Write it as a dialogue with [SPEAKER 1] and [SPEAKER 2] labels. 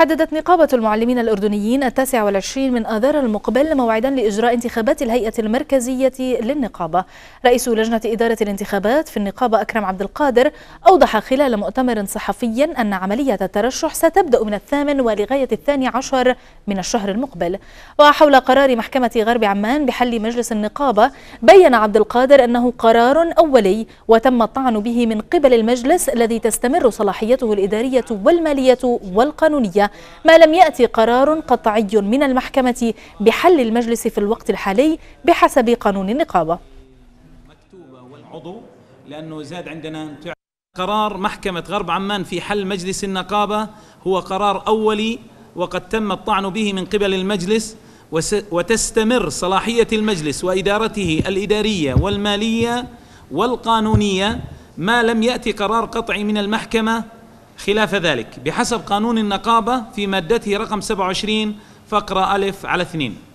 [SPEAKER 1] حددت نقابة المعلمين الأردنيين التاسع والعشرين من آذار المقبل موعدا لإجراء انتخابات الهيئة المركزية للنقابة رئيس لجنة إدارة الانتخابات في النقابة أكرم عبد القادر أوضح خلال مؤتمر صحفي أن عملية الترشح ستبدأ من الثامن ولغاية الثاني عشر من الشهر المقبل وحول قرار محكمة غرب عمان بحل مجلس النقابة بيّن عبد القادر أنه قرار أولي وتم الطعن به من قبل المجلس الذي تستمر صلاحيته الإدارية والمالية والقانونية ما لم يأتي قرار قطعي من المحكمة بحل المجلس في الوقت الحالي بحسب قانون النقابة
[SPEAKER 2] مكتوبة والعضو لأنه زاد عندنا قرار محكمة غرب عمان في حل مجلس النقابة هو قرار أولي وقد تم الطعن به من قبل المجلس وتستمر صلاحية المجلس وإدارته الإدارية والمالية والقانونية ما لم يأتي قرار قطعي من المحكمة خلاف ذلك بحسب قانون النقابة في مادته رقم 27 فقرة ألف على اثنين